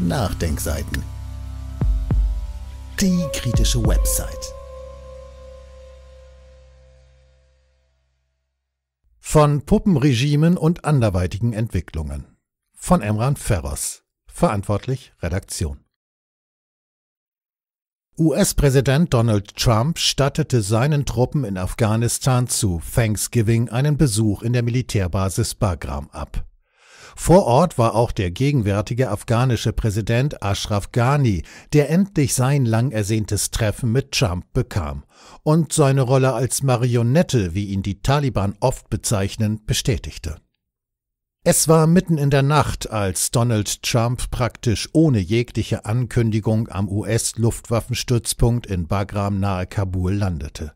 Nachdenkseiten. Die kritische Website. Von Puppenregimen und anderweitigen Entwicklungen. Von Emran Ferros. Verantwortlich Redaktion. US-Präsident Donald Trump stattete seinen Truppen in Afghanistan zu Thanksgiving einen Besuch in der Militärbasis Bagram ab. Vor Ort war auch der gegenwärtige afghanische Präsident Ashraf Ghani, der endlich sein lang ersehntes Treffen mit Trump bekam und seine Rolle als Marionette, wie ihn die Taliban oft bezeichnen, bestätigte. Es war mitten in der Nacht, als Donald Trump praktisch ohne jegliche Ankündigung am US-Luftwaffenstützpunkt in Bagram nahe Kabul landete.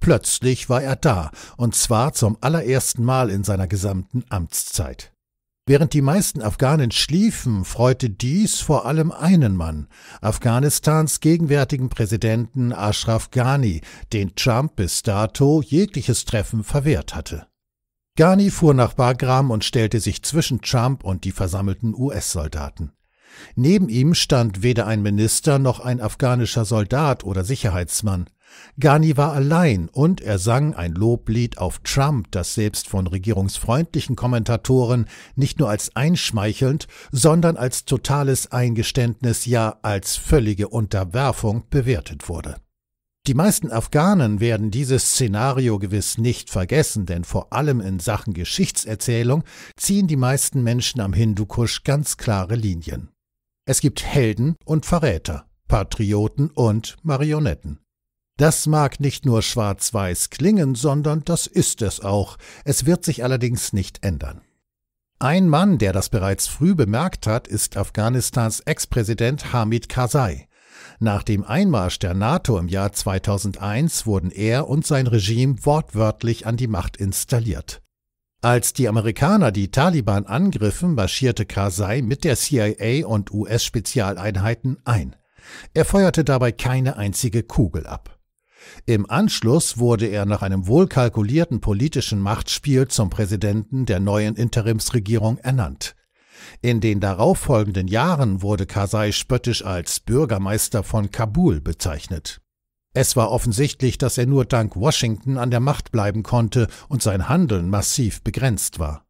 Plötzlich war er da, und zwar zum allerersten Mal in seiner gesamten Amtszeit. Während die meisten Afghanen schliefen, freute dies vor allem einen Mann, Afghanistans gegenwärtigen Präsidenten Ashraf Ghani, den Trump bis dato jegliches Treffen verwehrt hatte. Ghani fuhr nach Bagram und stellte sich zwischen Trump und die versammelten US-Soldaten. Neben ihm stand weder ein Minister noch ein afghanischer Soldat oder Sicherheitsmann. Ghani war allein und er sang ein Loblied auf Trump, das selbst von regierungsfreundlichen Kommentatoren nicht nur als einschmeichelnd, sondern als totales Eingeständnis, ja als völlige Unterwerfung bewertet wurde. Die meisten Afghanen werden dieses Szenario gewiss nicht vergessen, denn vor allem in Sachen Geschichtserzählung ziehen die meisten Menschen am Hindukusch ganz klare Linien. Es gibt Helden und Verräter, Patrioten und Marionetten. Das mag nicht nur schwarz-weiß klingen, sondern das ist es auch. Es wird sich allerdings nicht ändern. Ein Mann, der das bereits früh bemerkt hat, ist Afghanistans Ex-Präsident Hamid Karzai. Nach dem Einmarsch der NATO im Jahr 2001 wurden er und sein Regime wortwörtlich an die Macht installiert. Als die Amerikaner die Taliban angriffen, marschierte Karzai mit der CIA und US-Spezialeinheiten ein. Er feuerte dabei keine einzige Kugel ab. Im Anschluss wurde er nach einem wohlkalkulierten politischen Machtspiel zum Präsidenten der neuen Interimsregierung ernannt. In den darauffolgenden Jahren wurde Karzai spöttisch als Bürgermeister von Kabul bezeichnet. Es war offensichtlich, dass er nur dank Washington an der Macht bleiben konnte und sein Handeln massiv begrenzt war.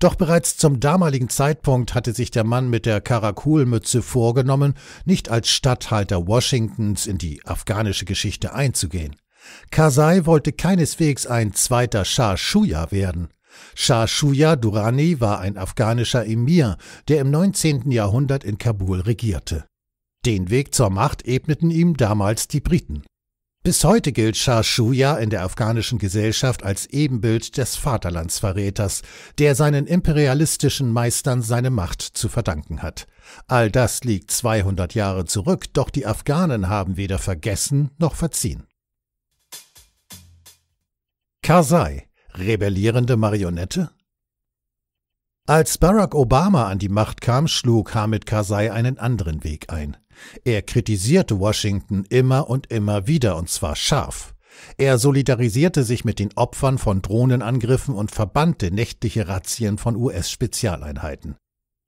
Doch bereits zum damaligen Zeitpunkt hatte sich der Mann mit der Karakulmütze vorgenommen, nicht als Statthalter Washingtons in die afghanische Geschichte einzugehen. Karzai wollte keineswegs ein zweiter Shah Shuja werden. Shah Shuja Durrani war ein afghanischer Emir, der im 19. Jahrhundert in Kabul regierte. Den Weg zur Macht ebneten ihm damals die Briten. Bis heute gilt Shah Shuja in der afghanischen Gesellschaft als Ebenbild des Vaterlandsverräters, der seinen imperialistischen Meistern seine Macht zu verdanken hat. All das liegt 200 Jahre zurück, doch die Afghanen haben weder vergessen noch verziehen. Karzai, rebellierende Marionette? Als Barack Obama an die Macht kam, schlug Hamid Karzai einen anderen Weg ein. Er kritisierte Washington immer und immer wieder, und zwar scharf. Er solidarisierte sich mit den Opfern von Drohnenangriffen und verbannte nächtliche Razzien von US-Spezialeinheiten.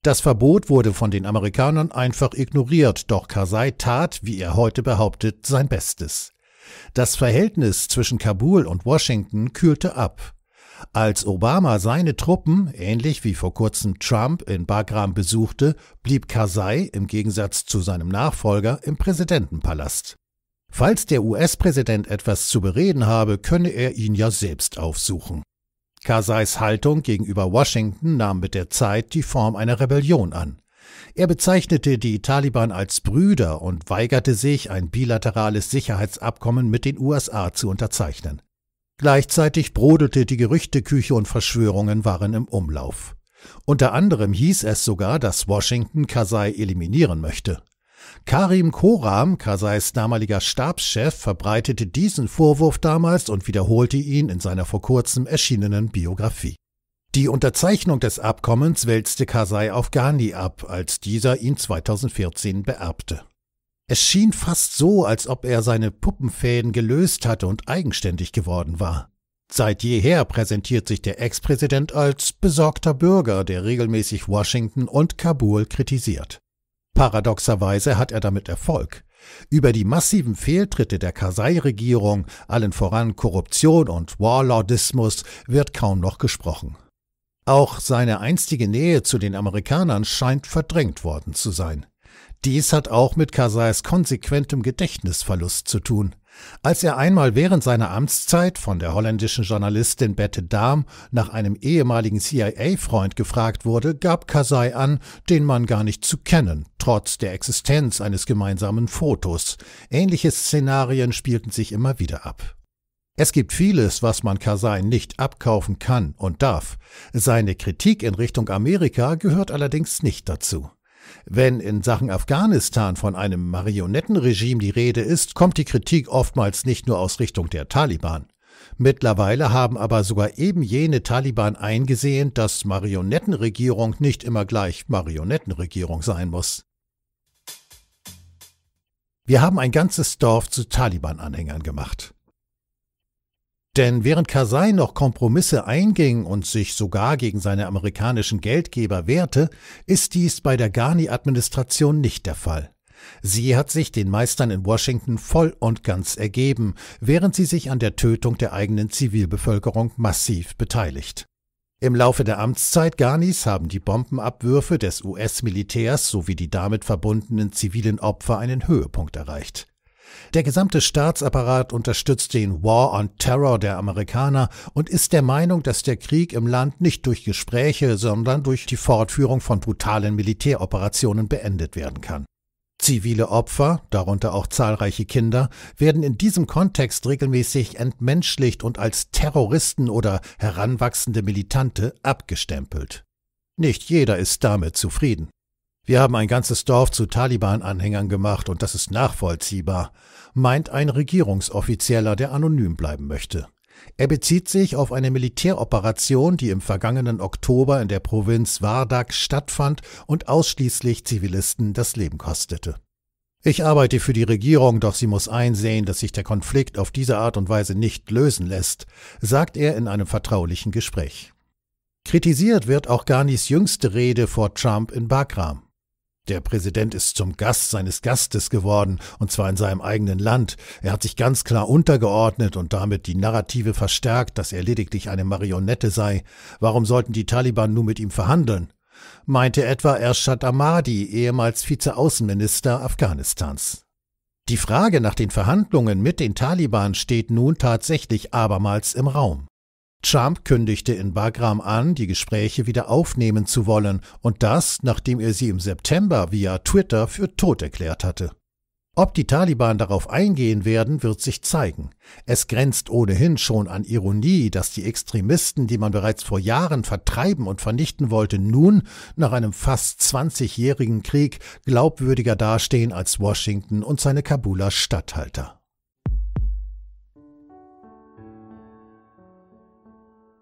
Das Verbot wurde von den Amerikanern einfach ignoriert, doch Karzai tat, wie er heute behauptet, sein Bestes. Das Verhältnis zwischen Kabul und Washington kühlte ab. Als Obama seine Truppen, ähnlich wie vor kurzem Trump, in Bagram besuchte, blieb Karzai im Gegensatz zu seinem Nachfolger im Präsidentenpalast. Falls der US-Präsident etwas zu bereden habe, könne er ihn ja selbst aufsuchen. Karzais Haltung gegenüber Washington nahm mit der Zeit die Form einer Rebellion an. Er bezeichnete die Taliban als Brüder und weigerte sich, ein bilaterales Sicherheitsabkommen mit den USA zu unterzeichnen. Gleichzeitig brodelte die Gerüchteküche und Verschwörungen waren im Umlauf. Unter anderem hieß es sogar, dass Washington Kasai eliminieren möchte. Karim Koram, Kasais damaliger Stabschef, verbreitete diesen Vorwurf damals und wiederholte ihn in seiner vor kurzem erschienenen Biografie. Die Unterzeichnung des Abkommens wälzte Kasai auf Ghani ab, als dieser ihn 2014 beerbte. Es schien fast so, als ob er seine Puppenfäden gelöst hatte und eigenständig geworden war. Seit jeher präsentiert sich der Ex-Präsident als besorgter Bürger, der regelmäßig Washington und Kabul kritisiert. Paradoxerweise hat er damit Erfolg. Über die massiven Fehltritte der kasai regierung allen voran Korruption und Warlordismus, wird kaum noch gesprochen. Auch seine einstige Nähe zu den Amerikanern scheint verdrängt worden zu sein. Dies hat auch mit Kasais konsequentem Gedächtnisverlust zu tun. Als er einmal während seiner Amtszeit von der holländischen Journalistin Bette Dahm nach einem ehemaligen CIA-Freund gefragt wurde, gab Kasai an, den Mann gar nicht zu kennen, trotz der Existenz eines gemeinsamen Fotos. Ähnliche Szenarien spielten sich immer wieder ab. Es gibt vieles, was man Kasai nicht abkaufen kann und darf. Seine Kritik in Richtung Amerika gehört allerdings nicht dazu. Wenn in Sachen Afghanistan von einem Marionettenregime die Rede ist, kommt die Kritik oftmals nicht nur aus Richtung der Taliban. Mittlerweile haben aber sogar eben jene Taliban eingesehen, dass Marionettenregierung nicht immer gleich Marionettenregierung sein muss. Wir haben ein ganzes Dorf zu Taliban-Anhängern gemacht. Denn während Kasai noch Kompromisse einging und sich sogar gegen seine amerikanischen Geldgeber wehrte, ist dies bei der Ghani-Administration nicht der Fall. Sie hat sich den Meistern in Washington voll und ganz ergeben, während sie sich an der Tötung der eigenen Zivilbevölkerung massiv beteiligt. Im Laufe der Amtszeit Ghanis haben die Bombenabwürfe des US-Militärs sowie die damit verbundenen zivilen Opfer einen Höhepunkt erreicht. Der gesamte Staatsapparat unterstützt den War on Terror der Amerikaner und ist der Meinung, dass der Krieg im Land nicht durch Gespräche, sondern durch die Fortführung von brutalen Militäroperationen beendet werden kann. Zivile Opfer, darunter auch zahlreiche Kinder, werden in diesem Kontext regelmäßig entmenschlicht und als Terroristen oder heranwachsende Militante abgestempelt. Nicht jeder ist damit zufrieden. Wir haben ein ganzes Dorf zu Taliban-Anhängern gemacht und das ist nachvollziehbar, meint ein Regierungsoffizieller, der anonym bleiben möchte. Er bezieht sich auf eine Militäroperation, die im vergangenen Oktober in der Provinz Wardak stattfand und ausschließlich Zivilisten das Leben kostete. Ich arbeite für die Regierung, doch sie muss einsehen, dass sich der Konflikt auf diese Art und Weise nicht lösen lässt, sagt er in einem vertraulichen Gespräch. Kritisiert wird auch Ghanis jüngste Rede vor Trump in Bagram. Der Präsident ist zum Gast seines Gastes geworden, und zwar in seinem eigenen Land. Er hat sich ganz klar untergeordnet und damit die Narrative verstärkt, dass er lediglich eine Marionette sei. Warum sollten die Taliban nun mit ihm verhandeln? Meinte etwa Ershad Ahmadi, ehemals Vizeaußenminister Afghanistans. Die Frage nach den Verhandlungen mit den Taliban steht nun tatsächlich abermals im Raum. Trump kündigte in Bagram an, die Gespräche wieder aufnehmen zu wollen, und das, nachdem er sie im September via Twitter für tot erklärt hatte. Ob die Taliban darauf eingehen werden, wird sich zeigen. Es grenzt ohnehin schon an Ironie, dass die Extremisten, die man bereits vor Jahren vertreiben und vernichten wollte, nun, nach einem fast 20-jährigen Krieg, glaubwürdiger dastehen als Washington und seine Kabuler Statthalter.